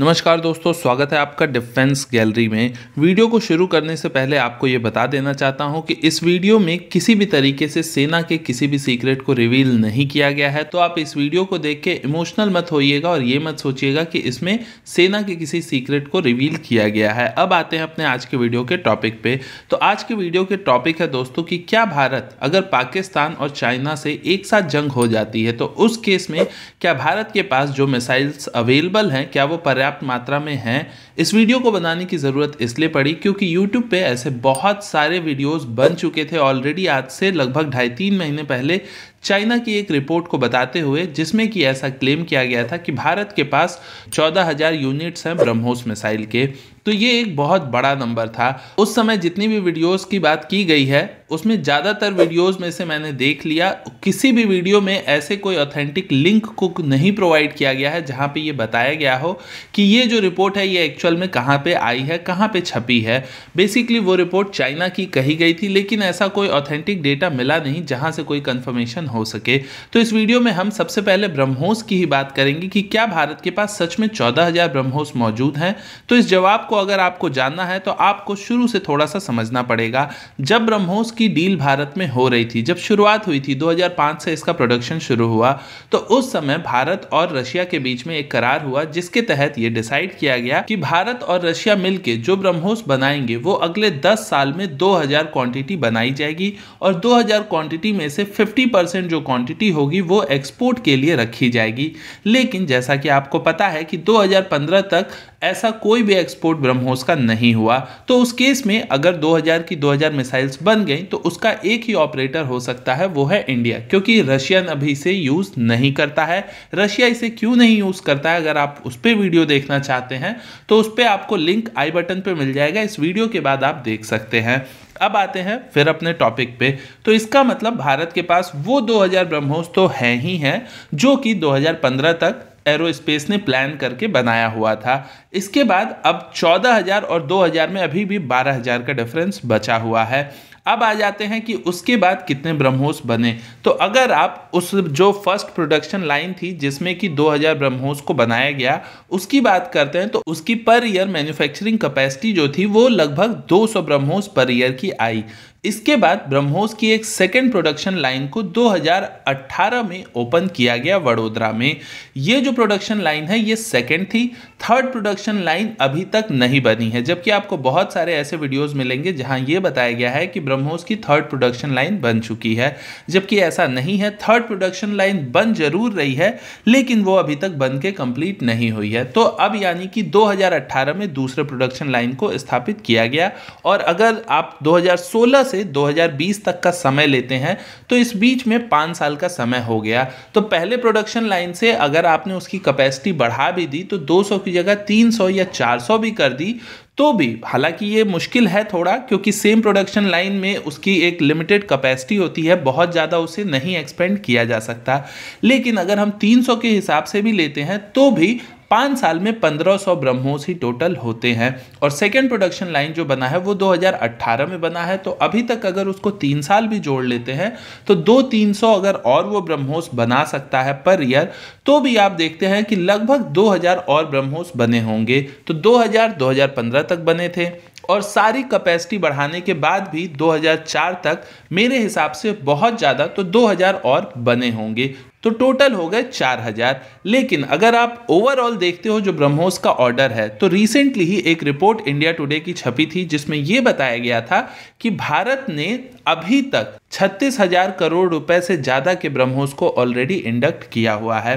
नमस्कार दोस्तों स्वागत है आपका डिफेंस गैलरी में वीडियो को शुरू करने से पहले आपको ये बता देना चाहता हूँ कि इस वीडियो में किसी भी तरीके से सेना के किसी भी सीक्रेट को रिवील नहीं किया गया है तो आप इस वीडियो को देख के इमोशनल मत होइएगा और ये मत सोचिएगा कि इसमें सेना के किसी सीक्रेट को रिवील किया गया है अब आते हैं अपने आज के वीडियो के टॉपिक पे तो आज के वीडियो के टॉपिक है दोस्तों कि क्या भारत अगर पाकिस्तान और चाइना से एक साथ जंग हो जाती है तो उस केस में क्या भारत के पास जो मिसाइल्स अवेलेबल हैं क्या वो पर्याप्त पर्याप्त मात्रा में हैं इस वीडियो को बनाने की ज़रूरत इसलिए पड़ी क्योंकि यूट्यूब पे ऐसे बहुत सारे वीडियोस बन चुके थे ऑलरेडी आज से लगभग ढाई तीन महीने पहले चाइना की एक रिपोर्ट को बताते हुए जिसमें कि ऐसा क्लेम किया गया था कि भारत के पास 14,000 यूनिट्स हैं ब्रह्मोस मिसाइल के तो ये एक बहुत बड़ा नंबर था उस समय जितनी भी वीडियोस की बात की गई है उसमें ज़्यादातर वीडियोस में से मैंने देख लिया किसी भी वीडियो में ऐसे कोई ऑथेंटिक लिंक को नहीं प्रोवाइड किया गया है जहाँ पे ये बताया गया हो कि ये जो रिपोर्ट है ये एक्चुअल में कहाँ पे आई है कहाँ पे छपी है बेसिकली वो रिपोर्ट चाइना की कही गई थी लेकिन ऐसा कोई ऑथेंटिक डेटा मिला नहीं जहाँ से कोई कन्फर्मेशन हो सके तो इस वीडियो में हम सबसे पहले ब्रह्मोस की ही बात करेंगे कि क्या भारत के पास सच में चौदह ब्रह्मोस मौजूद हैं तो इस जवाब को अगर आपको जानना है तो आपको शुरू से थोड़ा सा समझना पड़ेगा जब ब्रह्मोस की डील भारत में हो रही थी जब शुरुआत हुई थी 2005 से इसका प्रोडक्शन शुरू हुआ तो उस समय भारत और रशिया के बीच में एक करार हुआ जिसके तहत ये डिसाइड किया गया कि भारत और रशिया मिलकर जो ब्रह्मोस बनाएंगे वो अगले 10 साल में 2000 क्वांटिटी बनाई जाएगी और 2000 क्वांटिटी में से 50 परसेंट जो क्वांटिटी होगी वो एक्सपोर्ट के लिए रखी जाएगी लेकिन जैसा कि आपको पता है कि 2015 तक ऐसा कोई भी एक्सपोर्ट ब्रह्मोस का नहीं हुआ तो उस केस में अगर 2000 की 2000 मिसाइल्स बन गई तो उसका एक ही ऑपरेटर हो सकता है वो है इंडिया क्योंकि रशियन अभी इसे यूज़ नहीं करता है रशिया इसे क्यों नहीं यूज़ करता है अगर आप उस पर वीडियो देखना चाहते हैं तो उस पर आपको लिंक आई बटन पर मिल जाएगा इस वीडियो के बाद आप देख सकते हैं अब आते हैं फिर अपने टॉपिक पे तो इसका मतलब भारत के पास वो 2000 ब्रह्मोस तो है ही हैं जो कि 2015 तक एरोस्पेस ने प्लान करके बनाया हुआ था इसके बाद अब 14000 और 2000 में अभी भी 12000 का डिफरेंस बचा हुआ है अब आ जाते हैं कि उसके बाद कितने ब्रह्मोस बने तो अगर आप उस जो फर्स्ट प्रोडक्शन लाइन थी जिसमें कि 2000 ब्रह्मोस को बनाया गया उसकी बात करते हैं तो उसकी पर ईयर मैन्युफैक्चरिंग कैपेसिटी जो थी वो लगभग 200 ब्रह्मोस पर ईयर की आई इसके बाद ब्रह्मोस की एक सेकेंड प्रोडक्शन लाइन को 2018 में ओपन किया गया वडोदरा में ये जो प्रोडक्शन लाइन है ये सेकेंड थी थर्ड प्रोडक्शन लाइन अभी तक नहीं बनी है जबकि आपको बहुत सारे ऐसे वीडियोस मिलेंगे जहां ये बताया गया है कि ब्रह्मोस की थर्ड प्रोडक्शन लाइन बन चुकी है जबकि ऐसा नहीं है थर्ड प्रोडक्शन लाइन बन जरूर रही है लेकिन वो अभी तक बन के कंप्लीट नहीं हुई है तो अब यानी कि 2018 में दूसरे प्रोडक्शन लाइन को स्थापित किया गया और अगर आप 2016 से 2020 तक का समय लेते हैं तो इस बीच में पाँच साल का समय हो गया तो पहले प्रोडक्शन लाइन से अगर आपने उसकी कैपेसिटी बढ़ा भी दी तो 200 की जगह 300 या 400 भी कर दी तो भी हालांकि ये मुश्किल है थोड़ा क्योंकि सेम प्रोडक्शन लाइन में उसकी एक लिमिटेड कैपेसिटी होती है बहुत ज़्यादा उसे नहीं एक्सपेंड किया जा सकता लेकिन अगर हम 300 के हिसाब से भी लेते हैं तो भी पाँच साल में 1500 ब्रह्मोस ही टोटल होते हैं और सेकेंड प्रोडक्शन लाइन जो बना है वो 2018 में बना है तो अभी तक अगर उसको तीन साल भी जोड़ लेते हैं तो दो तीन सौ अगर और वो ब्रह्मोस बना सकता है पर ईयर तो भी आप देखते हैं कि लगभग 2000 और ब्रह्मोस बने होंगे तो 2000 2015 तक बने थे और सारी कैपेसिटी बढ़ाने के बाद भी 2004 तक मेरे हिसाब से बहुत ज़्यादा तो 2000 और बने होंगे तो टोटल हो गए चार हजार लेकिन अगर आप ओवरऑल देखते हो जो ब्रह्मोस का ऑर्डर है तो रिसेंटली ही एक रिपोर्ट इंडिया टुडे की छपी थी जिसमें यह बताया गया था कि भारत ने अभी तक छत्तीस हजार करोड़ रुपए से ज़्यादा के ब्रह्मोस को ऑलरेडी इंडक्ट किया हुआ है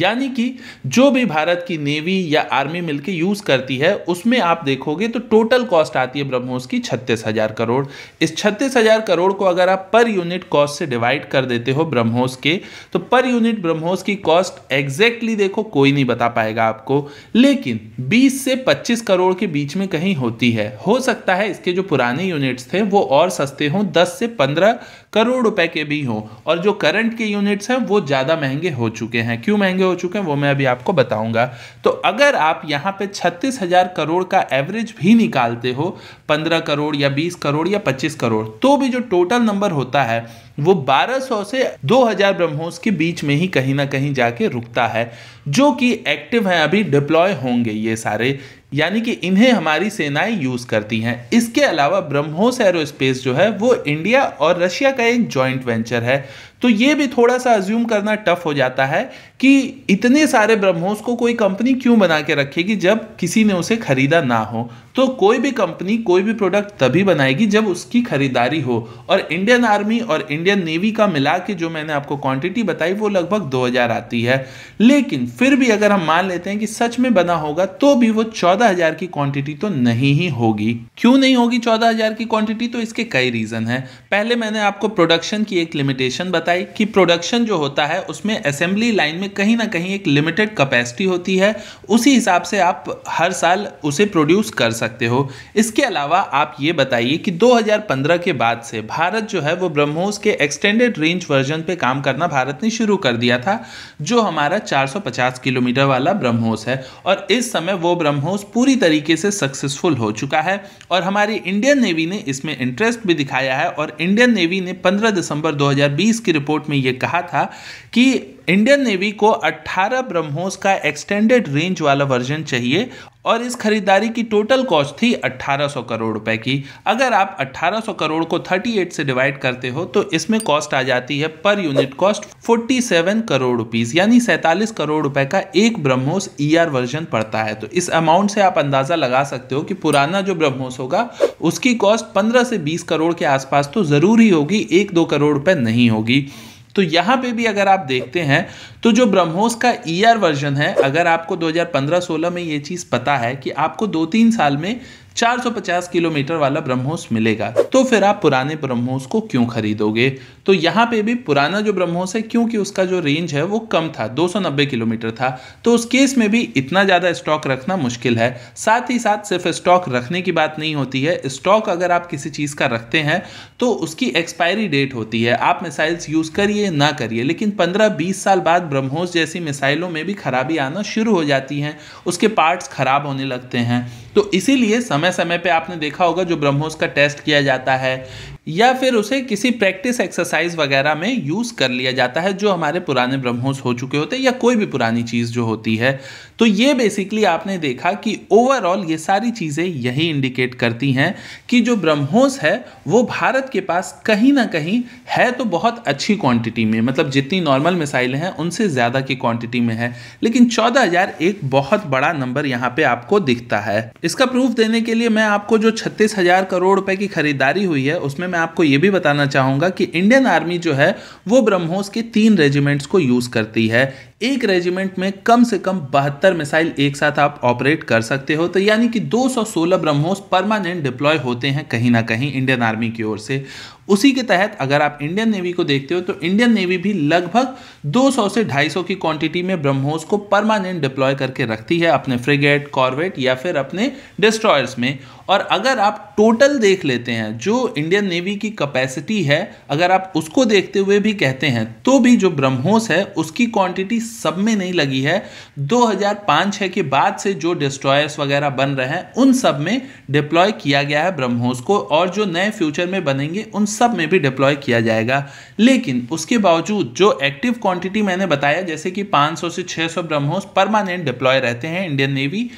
यानी कि जो भी भारत की नेवी या आर्मी मिलकर यूज़ करती है उसमें आप देखोगे तो टोटल कॉस्ट आती है ब्रह्मोस की छत्तीस हज़ार करोड़ इस छत्तीस हज़ार करोड़ को अगर आप पर यूनिट कॉस्ट से डिवाइड कर देते हो ब्रह्मोस के तो पर यूनिट ब्रह्मोस की कॉस्ट एग्जैक्टली देखो कोई नहीं बता पाएगा आपको लेकिन बीस से पच्चीस करोड़ के बीच में कहीं होती है हो सकता है इसके जो पुराने यूनिट्स थे वो और सस्ते हों दस से पंद्रह करोड़ रुपए के भी हों और जो करंट के यूनिट्स हैं वो ज़्यादा महंगे हो चुके हैं क्यों महंगे महंगे हो चुके हैं वो मैं अभी आपको बताऊंगा तो अगर आप यहाँ पे छत्तीस हज़ार करोड़ का एवरेज भी निकालते हो पंद्रह करोड़ या बीस करोड़ या पच्चीस करोड़ तो भी जो टोटल नंबर होता है वो 1200 से 2000 ब्रह्मोस के बीच में ही कहीं ना कहीं जाके रुकता है जो कि एक्टिव है अभी डिप्लॉय होंगे ये सारे यानी कि इन्हें हमारी सेनाएं यूज़ करती हैं इसके अलावा ब्रह्मोस एरोस्पेस जो है वो इंडिया और रशिया का एक जॉइंट वेंचर है तो ये भी थोड़ा सा अज्यूम करना टफ हो जाता है कि इतने सारे ब्रह्मोस को कोई कंपनी क्यों बना के रखेगी जब किसी ने उसे खरीदा ना हो तो कोई भी कंपनी कोई भी प्रोडक्ट तभी बनाएगी जब उसकी खरीदारी हो और इंडियन आर्मी और इंडियन नेवी का मिला के जो मैंने आपको क्वांटिटी बताई वो लगभग 2000 आती है लेकिन फिर भी अगर हम मान लेते हैं कि सच में बना होगा तो भी वो चौदह की क्वांटिटी तो नहीं ही होगी क्यों नहीं होगी चौदह की क्वांटिटी तो इसके कई रीज़न है पहले मैंने आपको प्रोडक्शन की एक लिमिटेशन बताई कि प्रोडक्शन जो होता है उसमें असेंबली लाइन में कहीं ना कहीं एक लिमिटेड कैपेसिटी होती है उसी हिसाब से आप हर साल उसे प्रोड्यूस कर सकते सकते हो इसके अलावा आप ये बताइए कि 2015 के बाद से भारत जो है वो ब्रह्मोस के एक्सटेंडेड रेंज वर्जन पे काम करना भारत ने शुरू कर दिया था जो हमारा 450 किलोमीटर वाला ब्रह्मोस है और इस समय वो ब्रह्मोस पूरी तरीके से सक्सेसफुल हो चुका है और हमारी इंडियन नेवी ने इसमें इंटरेस्ट भी दिखाया है और इंडियन नेवी ने पंद्रह दिसंबर दो की रिपोर्ट में ये कहा था कि इंडियन नेवी को 18 ब्रह्मोस का एक्सटेंडेड रेंज वाला वर्जन चाहिए और इस खरीदारी की टोटल कॉस्ट थी 1800 करोड़ रुपए की अगर आप 1800 करोड़ को 38 से डिवाइड करते हो तो इसमें कॉस्ट आ जाती है per unit cost 47 crore rupees यानी सैंतालीस करोड़ रुपए का एक ब्रह्मोस ईआर e वर्जन पड़ता है तो इस अमाउंट से आप अंदाज़ा लगा सकते हो कि पुराना जो ब्रह्मोस होगा उसकी कॉस्ट पंद्रह से बीस करोड़ के आसपास तो ज़रूर ही होगी एक दो करोड़ रुपये नहीं होगी तो यहाँ पे भी अगर आप देखते हैं तो जो ब्रह्मोस का ईयर e वर्जन है अगर आपको 2015-16 में ये चीज़ पता है कि आपको दो तीन साल में 450 किलोमीटर वाला ब्रह्मोस मिलेगा तो फिर आप पुराने ब्रह्मोस को क्यों खरीदोगे तो यहाँ पे भी पुराना जो ब्रह्मोस है क्योंकि उसका जो रेंज है वो कम था 290 किलोमीटर था तो उस केस में भी इतना ज़्यादा स्टॉक रखना मुश्किल है साथ ही साथ सिर्फ स्टॉक रखने की बात नहीं होती है स्टॉक अगर आप किसी चीज़ का रखते हैं तो उसकी एक्सपायरी डेट होती है आप मिसाइल्स यूज़ करिए ना करिए लेकिन पंद्रह बीस साल बाद ब्रह्मोस जैसी मिसाइलों में भी खराबी आना शुरू हो जाती हैं उसके पार्ट्स खराब होने लगते हैं तो इसीलिए समय समय पे आपने देखा होगा जो ब्रह्मोस का टेस्ट किया जाता है या फिर उसे किसी प्रैक्टिस एक्सरसाइज वगैरह में यूज़ कर लिया जाता है जो हमारे पुराने ब्रह्मोस हो चुके होते हैं या कोई भी पुरानी चीज़ जो होती है तो ये बेसिकली आपने देखा कि ओवरऑल ये सारी चीज़ें यही इंडिकेट करती हैं कि जो ब्रह्मोस है वो भारत के पास कहीं ना कहीं है तो बहुत अच्छी क्वांटिटी में मतलब जितनी नॉर्मल मिसाइलें हैं उनसे ज़्यादा की क्वांटिटी में है लेकिन चौदह एक बहुत बड़ा नंबर यहाँ पर आपको दिखता है इसका प्रूफ देने के लिए मैं आपको जो छत्तीस करोड़ रुपये की खरीदारी हुई है उसमें मैं आपको ये भी बताना चाहूँगा कि इंडियन आर्मी जो है वो ब्रह्मोस के तीन रेजिमेंट्स को यूज़ करती है एक रेजिमेंट में कम से कम बहत्तर मिसाइल एक साथ आप ऑपरेट कर सकते हो तो यानी कि 216 ब्रह्मोस परमानेंट डिप्लॉय होते हैं कहीं ना कहीं इंडियन आर्मी की ओर से उसी के तहत अगर आप इंडियन नेवी को देखते हो तो इंडियन नेवी भी लगभग 200 से 250 की क्वांटिटी में ब्रह्मोस को परमानेंट डिप्लॉय करके रखती है अपने फ्रिगेट कॉर्वेट या फिर अपने डिस्ट्रॉयर्स में और अगर आप टोटल देख लेते हैं जो इंडियन नेवी की कैपेसिटी है अगर आप उसको देखते हुए भी कहते हैं तो भी जो ब्रह्मोस है उसकी क्वांटिटी सब में नहीं लगी है 2005-6 के बाद से जो डिस्ट्रॉयर्स वगैरह बन रहे हैं उन सब में डिप्लॉय किया गया है ब्रह्मोस को और जो नए फ्यूचर में बनेंगे उन सब में भी डिप्लॉय किया जाएगा लेकिन उसके बावजूद जो एक्टिव क्वांटिटी मैंने बताया जैसे कि 500 से 600 ब्रह्मोस परमानेंट डिप्लॉय रहते हैं इंडियन नेवी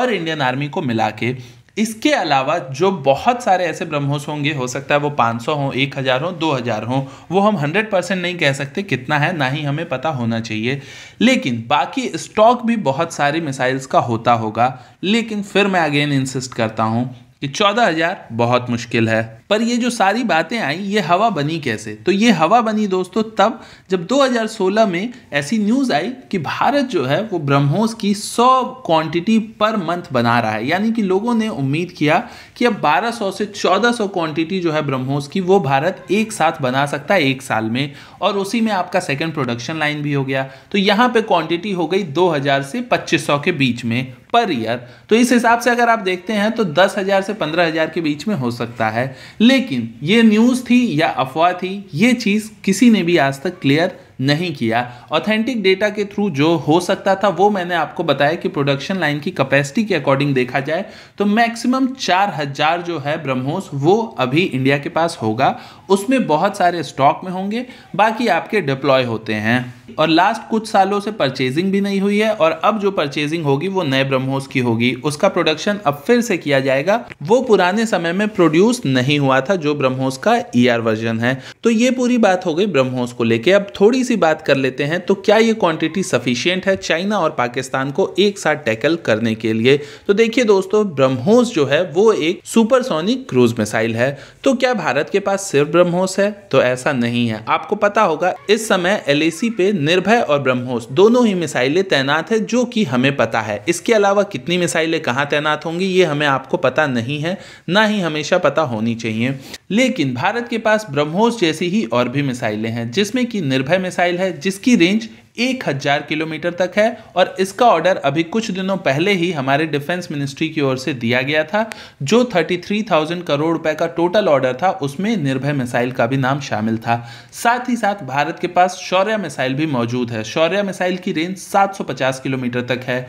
और इंडियन आर्मी को मिला के इसके अलावा जो बहुत सारे ऐसे ब्रह्मोस होंगे हो सकता है वो 500 हो 1000 हो 2000 हो वो हम 100 परसेंट नहीं कह सकते कितना है ना ही हमें पता होना चाहिए लेकिन बाकी स्टॉक भी बहुत सारी मिसाइल्स का होता होगा लेकिन फिर मैं अगेन इंसिस्ट करता हूँ कि हज़ार बहुत मुश्किल है पर ये जो सारी बातें आई ये हवा बनी कैसे तो ये हवा बनी दोस्तों तब जब 2016 में ऐसी न्यूज़ आई कि भारत जो है वो ब्रह्मोस की 100 क्वांटिटी पर मंथ बना रहा है यानी कि लोगों ने उम्मीद किया कि अब 1200 से 1400 क्वांटिटी जो है ब्रह्मोस की वो भारत एक साथ बना सकता है एक साल में और उसी में आपका सेकेंड प्रोडक्शन लाइन भी हो गया तो यहाँ पर क्वान्टिटी हो गई दो से पच्चीस के बीच में पर ईयर तो इस हिसाब से अगर आप देखते हैं तो हजार से हजार के बीच में हो सकता है लेकिन ये न्यूज़ थी या अफवाह थी ये चीज़ किसी ने भी आज तक क्लियर नहीं किया ऑथेंटिक डेटा के थ्रू जो हो सकता था वो मैंने आपको बताया कि प्रोडक्शन लाइन की कैपेसिटी के अकॉर्डिंग देखा जाए तो मैक्सिमम चार हजार जो है ब्रह्मोस वो अभी इंडिया के पास होगा उसमें बहुत सारे स्टॉक में होंगे बाकी आपके डिप्लॉय होते हैं और लास्ट कुछ सालों से परचेजिंग भी नहीं हुई है और अब जो परचेजिंग होगी वो नए ब्रह्मोस की होगी उसका प्रोडक्शन अब फिर से किया जाएगा वो पुराने समय में प्रोड्यूस नहीं हुआ था जो ब्रह्मोस का ई e वर्जन है तो ये पूरी बात हो गई ब्रह्मोस को लेके अब थोड़ी छोटी सी बात कर लेते हैं तो क्या ये क्वांटिटी सफिशियंट है चाइना और पाकिस्तान को एक साथ टैकल करने के लिए तो देखिए दोस्तों ब्रह्मोस जो है वो एक सुपरसोनिक क्रूज मिसाइल है तो क्या भारत के पास सिर्फ ब्रह्मोस है तो ऐसा नहीं है आपको पता होगा इस समय एल पे निर्भय और ब्रह्मोस दोनों ही मिसाइलें तैनात है जो की हमें पता है इसके अलावा कितनी मिसाइलें कहाँ तैनात होंगी ये हमें आपको पता नहीं है ना ही हमेशा पता होनी चाहिए लेकिन भारत के पास ब्रह्मोस जैसी ही और भी मिसाइलें हैं जिसमें कि निर्भय मिसाइल है जिसकी रेंज एक हजार किलोमीटर तक है और इसका ऑर्डर अभी कुछ दिनों पहले ही हमारे डिफेंस मिनिस्ट्री की ओर से दिया गया था जो 33,000 करोड़ रुपए का टोटल ऑर्डर था उसमें निर्भय मिसाइल का भी नाम शामिल था साथ ही साथ भारत के पास शौर्य मिसाइल भी मौजूद है शौर्य मिसाइल की रेंज 750 किलोमीटर तक है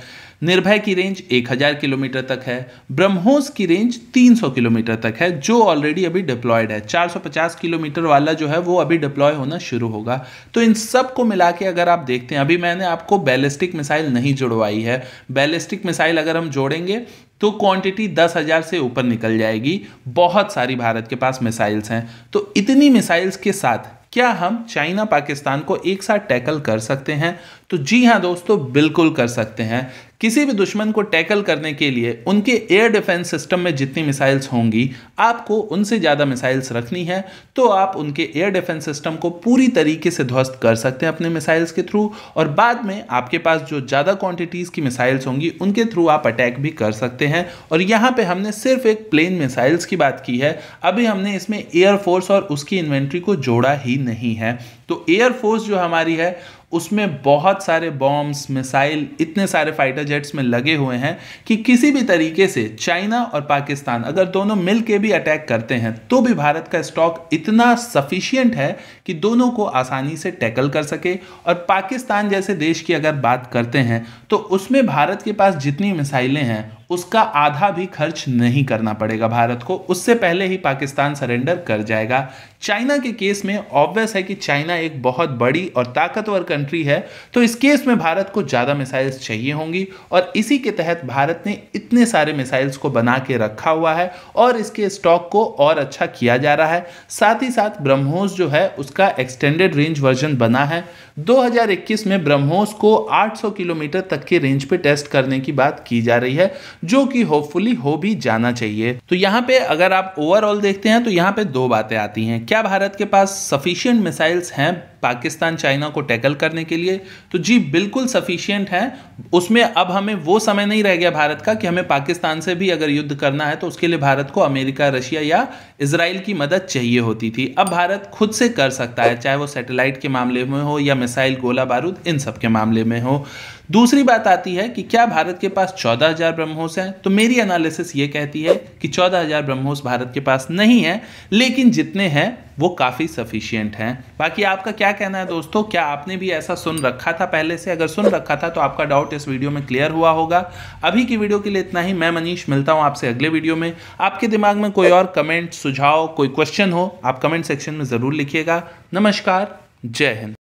निर्भय की रेंज 1000 किलोमीटर तक है ब्रह्मोस की रेंज 300 किलोमीटर तक है जो ऑलरेडी अभी डिप्लॉयड है 450 किलोमीटर वाला जो है वो अभी डिप्लॉय होना शुरू होगा तो इन सब को मिला के अगर आप देखते हैं अभी मैंने आपको बैलिस्टिक मिसाइल नहीं जुड़वाई है बैलिस्टिक मिसाइल अगर हम जोड़ेंगे तो क्वांटिटी दस हज़ार से ऊपर निकल जाएगी बहुत सारी भारत के पास मिसाइल्स हैं तो इतनी मिसाइल्स के साथ क्या हम चाइना पाकिस्तान को एक साथ टैकल कर सकते हैं तो जी हाँ दोस्तों बिल्कुल कर सकते हैं किसी भी दुश्मन को टैकल करने के लिए उनके एयर डिफेंस सिस्टम में जितनी मिसाइल्स होंगी आपको उनसे ज़्यादा मिसाइल्स रखनी है तो आप उनके एयर डिफेंस सिस्टम को पूरी तरीके से ध्वस्त कर सकते हैं अपने मिसाइल्स के थ्रू और बाद में आपके पास जो ज़्यादा क्वांटिटीज़ की मिसाइल्स होंगी उनके थ्रू आप अटैक भी कर सकते हैं और यहाँ पर हमने सिर्फ एक प्लेन मिसाइल्स की बात की है अभी हमने इसमें एयरफोर्स और उसकी इन्वेंट्री को जोड़ा ही नहीं है तो एयरफोर्स जो हमारी है उसमें बहुत सारे बॉम्ब्स मिसाइल इतने सारे फाइटर जेट्स में लगे हुए हैं कि किसी भी तरीके से चाइना और पाकिस्तान अगर दोनों मिल के भी अटैक करते हैं तो भी भारत का स्टॉक इतना सफिशियंट है कि दोनों को आसानी से टैकल कर सके और पाकिस्तान जैसे देश की अगर बात करते हैं तो उसमें भारत के पास जितनी मिसाइलें हैं उसका आधा भी खर्च नहीं करना पड़ेगा भारत को उससे पहले ही पाकिस्तान सरेंडर कर जाएगा चाइना के केस में ऑब्वियस है कि चाइना एक बहुत बड़ी और ताकतवर कंट्री है तो इस केस में भारत को ज़्यादा मिसाइल्स चाहिए होंगी और इसी के तहत भारत ने इतने सारे मिसाइल्स को बना के रखा हुआ है और इसके स्टॉक को और अच्छा किया जा रहा है साथ ही साथ ब्रह्मोस जो है उसका एक्सटेंडेड रेंज वर्जन बना है 2021 में ब्रह्मोस को 800 किलोमीटर तक के रेंज पे टेस्ट करने की बात की जा रही है जो कि होपफुली हो भी जाना चाहिए तो यहाँ पे अगर आप ओवरऑल देखते हैं तो यहाँ पे दो बातें आती हैं क्या भारत के पास सफिशियंट मिसाइल्स हैं पाकिस्तान चाइना को टैकल करने के लिए तो जी बिल्कुल सफिशियंट है उसमें अब हमें वो समय नहीं रह गया भारत का कि हमें पाकिस्तान से भी अगर युद्ध करना है तो उसके लिए भारत को अमेरिका रशिया या इसराइल की मदद चाहिए होती थी अब भारत खुद से कर सकता है चाहे वो सैटेलाइट के मामले में हो या मिसाइल गोला बारूद इन सब के मामले में हो दूसरी बात आती है कि क्या भारत के पास 14,000 ब्रह्मोस हैं तो मेरी एनालिसिस ये कहती है कि 14,000 ब्रह्मोस भारत के पास नहीं है लेकिन जितने हैं वो काफ़ी सफिशियंट हैं बाकी आपका क्या कहना है दोस्तों क्या आपने भी ऐसा सुन रखा था पहले से अगर सुन रखा था तो आपका डाउट इस वीडियो में क्लियर हुआ होगा अभी की वीडियो के लिए इतना ही मैं मनीष मिलता हूँ आपसे अगले वीडियो में आपके दिमाग में कोई और कमेंट सुझाव कोई क्वेश्चन हो आप कमेंट सेक्शन में ज़रूर लिखिएगा नमस्कार जय हिंद